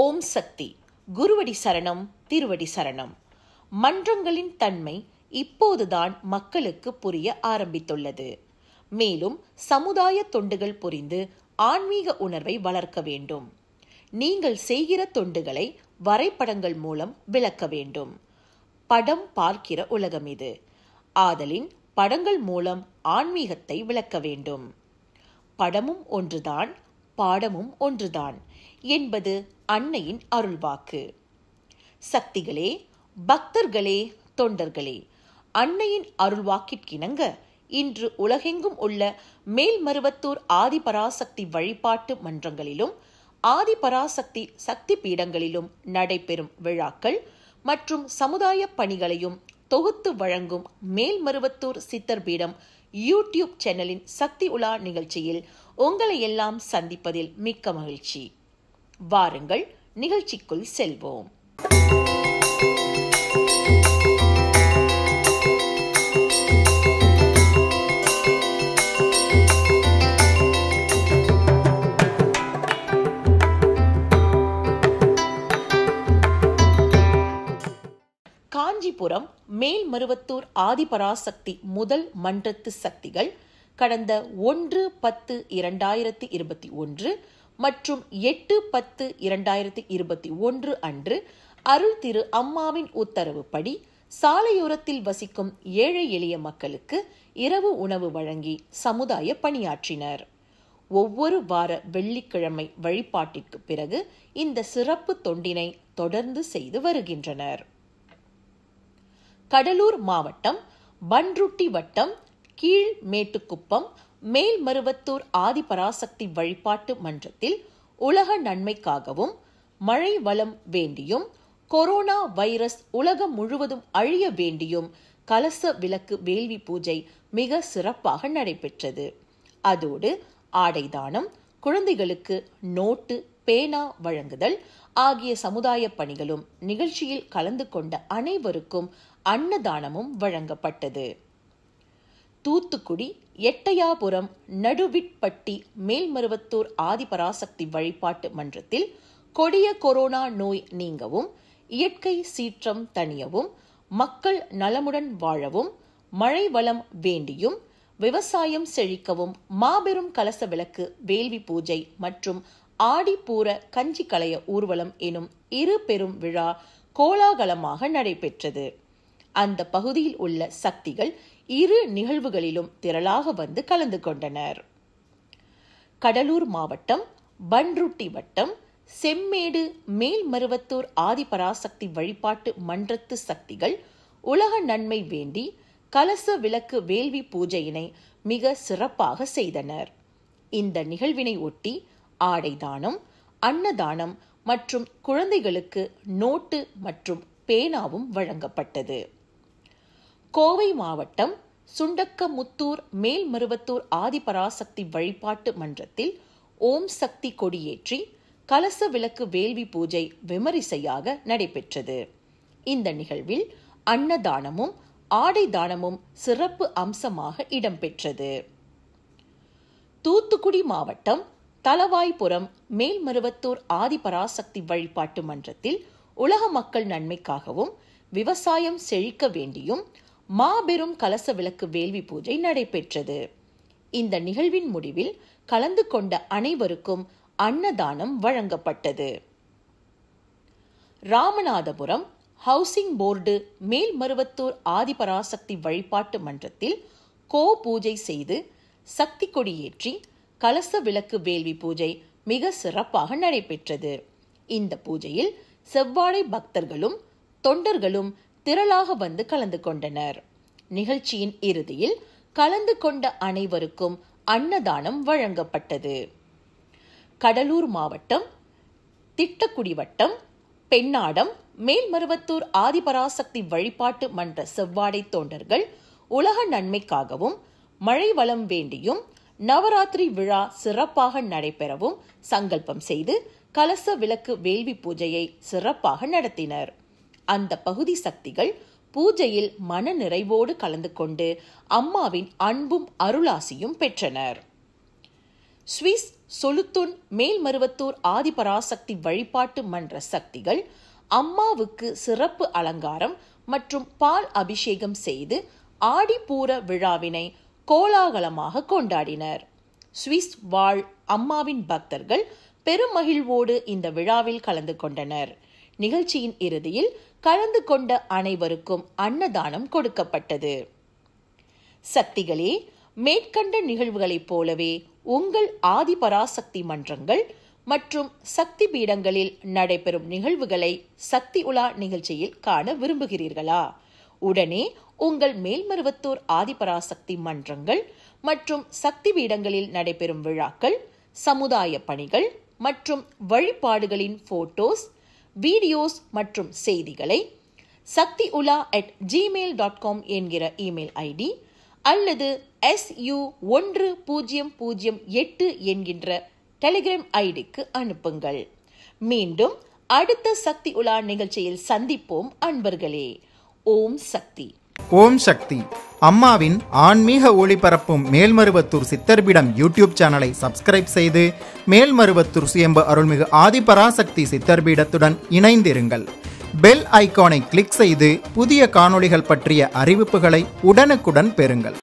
ஓம் சக்தி குருவடி சரணம் திருவடி சரணம் மன்றங்களின் தன்மை இப்போதுதான் மக்களுக்கு புரிய ஆரம்பித்துள்ளது மேலும் சமுதாய தொண்டுகள் புரிந்து ஆன்மீக உணர்வை வளர்க்க வேண்டும் நீங்கள் செய்கிற தொண்டுகளை வரைபடங்கள் மூலம் விளக்க வேண்டும் படம் பார்க்கிற உலகம் இது ஆதலின் படங்கள் மூலம் ஆன்மீகத்தை விளக்க வேண்டும் படமும் ஒன்றுதான் பாடமும் ஒன்றுதான் என்பது அன்னையின் அருள்வாக்கு சக்திகளே பக்தர்களே தொண்டர்களே அன்னையின் அருள்வாக்கிற்கிணங்க இன்று உலகெங்கும் உள்ள மேல்மருவத்தூர் ஆதிபராசக்தி வழிபாட்டு மன்றங்களிலும் ஆதிபராசக்தி சக்தி பீடங்களிலும் நடைபெறும் விழாக்கள் மற்றும் சமுதாய பணிகளையும் தொகுத்து வழங்கும் மேல்மருவத்தூர் சித்தர் பீடம் யூடியூப் சேனலின் சக்தி உலா நிகழ்ச்சியில் உங்களை எல்லாம் சந்திப்பதில் மிக்க மகிழ்ச்சி வாருங்கள் நிகழ்ச்சிக்குள் செல்வோம் காஞ்சிபுரம் மேல்மருவத்தூர் ஆதிபராசக்தி முதல் மன்றத்து சக்திகள் கடந்த ஒன்று பத்து இரண்டாயிரத்தி இருபத்தி ஒன்று மற்றும் எட்டு பத்து இரண்டாயிரத்தி இருபத்தி ஒன்று அன்று அருள் திரு அம்மாவின் உத்தரவுப்படி சாலையோரத்தில் வசிக்கும் ஏழை எளிய மக்களுக்கு இரவு உணவு வழங்கி சமுதாய பணியாற்றினர் ஒவ்வொரு வார வெள்ளிக்கிழமை வழிபாட்டிற்கு பிறகு இந்த சிறப்பு தொண்டினை தொடர்ந்து செய்து வருகின்றனர் கடலூர் மாவட்டம் பன்ருட்டி வட்டம் கீழ் மேட்டுக்குப்பம் மேல்மருவத்தூர் ஆதிபராசக்தி வழிபாட்டு மன்றத்தில் உலக நன்மைக்காகவும் மழை வளம் வேண்டியும் கொரோனா வைரஸ் உலகம் முழுவதும் அழிய வேண்டியும் கலச விளக்கு வேள்வி பூஜை மிக சிறப்பாக நடைபெற்றது அதோடு ஆடை தானம் குழந்தைகளுக்கு நோட்டு பேனா வழங்குதல் ஆகிய சமுதாய பணிகளும் நிகழ்ச்சியில் கலந்து கொண்ட அனைவருக்கும் அன்னதானமும் வழங்கப்பட்டது தூத்துக்குடி எட்டையாபுரம் நடுவிட்பட்டி மேல்மருவத்தூர் ஆதிபராசக்தி வழிபாட்டு மன்றத்தில் கொடிய கொரோனா நோய் நீங்கவும் இயற்கை சீற்றம் தணியவும் மக்கள் நலமுடன் வாழவும் மழை வளம் வேண்டியும் விவசாயம் செழிக்கவும் மாபெரும் கலச விளக்கு வேள்வி பூஜை மற்றும் ஆடிப்பூர கஞ்சி களைய ஊர்வலம் எனும் இரு பெரும் விழா கோலாகலமாக நடைபெற்றது அந்த பகுதியில் உள்ள சக்திகள் இரு நிகழ்வுகளிலும் திரளாக வந்து கலந்து கொண்டனர் கடலூர் மாவட்டம் பன்ருட்டி வட்டம் செம்மேடு மேல்மருவத்தூர் ஆதிபராசக்தி வழிபாட்டு மன்றத்து சக்திகள் உலக நன்மை வேண்டி கலச விளக்கு வேள்வி பூஜையினை மிக சிறப்பாக செய்தனர் இந்த நிகழ்வினை ஒட்டி ஆடை தானம் அன்னதானம் மற்றும் குழந்தைகளுக்கு நோட்டு மற்றும் பேனாவும் வழங்கப்பட்டது கோவை மாவட்டம் சுண்டக்கமுத்தூர் மேல்மருவத்தூர் ஆதிபராசக்தி வழிபாட்டு மன்றத்தில் ஓம் சக்தி கொடியேற்றி கலச விளக்கு வேள்வி பூஜை விமரிசையாக நடைபெற்றது இந்த நிகழ்வில் அன்னதானமும் ஆடை தானமும் சிறப்பு அம்சமாக இடம்பெற்றது தூத்துக்குடி மாவட்டம் தலவாய்புரம் மேல்மருவத்தூர் ஆதிபராசக்தி வழிபாட்டு மன்றத்தில் உலக மக்கள் நன்மைக்காகவும் விவசாயம் செழிக்க வேண்டியும் மாபெரும் கலச விளக்கு வேள்வி பூஜை நடைபெற்றது இந்த நிகழ்வின் முடிவில் கலந்து கொண்ட அனைவருக்கும் அன்னதானம் வழங்கப்பட்டது ராமநாதபுரம் ஹவுசிங் போர்டு மேல்மருவத்தூர் ஆதிபராசக்தி வழிபாட்டு மன்றத்தில் கோ பூஜை செய்து சக்தி கொடியேற்றி கலச விளக்கு வேள்வி பூஜை மிக சிறப்பாக நடைபெற்றது இந்த பூஜையில் செவ்வாழை பக்தர்களும் தொண்டர்களும் திரளாக வந்து கலந்து கொண்டனர் நிகழ்ச்சியின் இறுதியில் கலந்து கொண்ட அனைவருக்கும் அன்னதானம் வழங்கப்பட்டது கடலூர் மாவட்டம் திட்டக்குடி வட்டம் பெண்ணாடம் மேல்மருவத்தூர் ஆதிபராசக்தி வழிபாட்டு மன்ற செவ்வாடை தோண்டர்கள் உலக நன்மைக்காகவும் மழை வளம் வேண்டியும் நவராத்திரி விழா சிறப்பாக நடைபெறவும் சங்கல்பம் செய்து கலச விளக்கு வேள்வி பூஜையை சிறப்பாக நடத்தினர் அந்த பகுதி சக்திகள் பூஜையில் மன நிறைவோடு கலந்து கொண்டு அம்மாவின் அன்பும் அருளாசியும் பெற்றனர் சுவிஸ் சொலுத்துன் மேல்மருவத்தூர் ஆதிபராசக்தி வழிபாட்டு மன்ற சக்திகள் அம்மாவுக்கு சிறப்பு அலங்காரம் மற்றும் பால் அபிஷேகம் செய்து ஆடிப்பூர விழாவினை கோலாகலமாக கொண்டாடினர் சுவிஸ் வாழ் அம்மாவின் பக்தர்கள் பெருமகிழ்வோடு இந்த விழாவில் கலந்து கொண்டனர் நிகழ்ச்சியின் இறுதியில் கலந்து கொண்ட அனைவருக்கும் அன்னதானம் கொடுக்கப்பட்டது சக்திகளே மேற்கண்ட நிகழ்வுகளைப் போலவே உங்கள் ஆதிபராசக்தி மன்றங்கள் மற்றும் சக்தி பீடங்களில் நடைபெறும் நிகழ்வுகளை சக்தி உலா நிகழ்ச்சியில் காண விரும்புகிறீர்களா உடனே உங்கள் மேல்மருவத்தூர் ஆதிபராசக்தி மன்றங்கள் மற்றும் சக்தி பீடங்களில் நடைபெறும் விழாக்கள் சமுதாய பணிகள் மற்றும் வழிபாடுகளின் போட்டோஸ் வீடியோஸ் மற்றும் செய்திகளை Sakthi Ula at Gmail dot com என்கிற இமெயில் ஐடி அல்லது எஸ்யு ஒன்று பூஜ்ஜியம் பூஜ்ஜியம் எட்டு என்கின்ற டெலிகிராம் ஐடிக்கு அனுப்புங்கள் மீண்டும் அடுத்த சக்தி உலா நிகழ்ச்சியில் சந்திப்போம் அன்பர்களே ஓம் சக்தி ஓம் சக்தி அம்மாவின் ஆன்மீக ஒளிபரப்பும் மேல்மருவத்தூர் சித்தர்பிடம் யூடியூப் சேனலை சப்ஸ்கிரைப் செய்து மேல்மருவத்தூர் சுயம்பு அருள்மிகு ஆதிபராசக்தி சித்தர்பீடத்துடன் இணைந்திருங்கள் பெல் ஐக்கானை கிளிக் செய்து புதிய காணொளிகள் பற்றிய அறிவிப்புகளை உடனுக்குடன் பெறுங்கள்